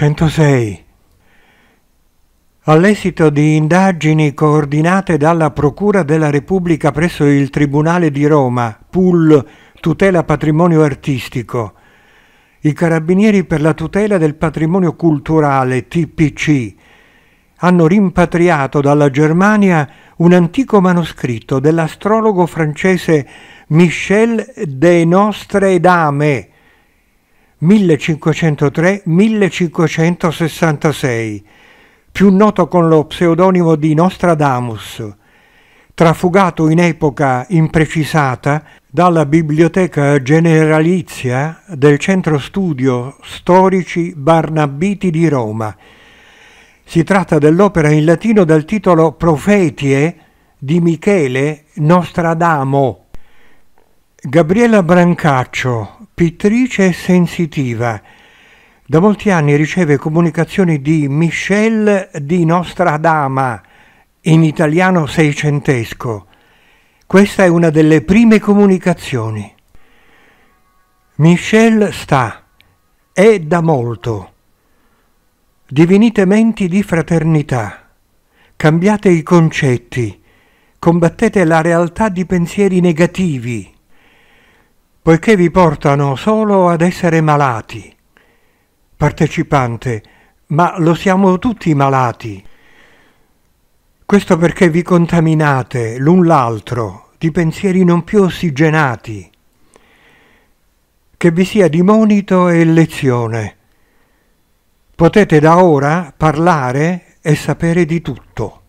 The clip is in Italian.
106. All'esito di indagini coordinate dalla Procura della Repubblica presso il Tribunale di Roma, PUL Tutela Patrimonio Artistico, i Carabinieri per la tutela del patrimonio culturale TPC hanno rimpatriato dalla Germania un antico manoscritto dell'astrologo francese Michel de Nostre Dame, 1503-1566, più noto con lo pseudonimo di Nostradamus, trafugato in epoca imprecisata dalla Biblioteca Generalizia del Centro Studio Storici Barnabiti di Roma. Si tratta dell'opera in latino dal titolo Profetie di Michele Nostradamo. Gabriella Brancaccio, pittrice sensitiva. Da molti anni riceve comunicazioni di Michel di Nostra Dama, in italiano seicentesco. Questa è una delle prime comunicazioni. Michel sta, è da molto. Divinite menti di fraternità, cambiate i concetti, combattete la realtà di pensieri negativi, poiché vi portano solo ad essere malati. Partecipante, ma lo siamo tutti malati. Questo perché vi contaminate l'un l'altro di pensieri non più ossigenati. Che vi sia di monito e lezione. Potete da ora parlare e sapere di tutto.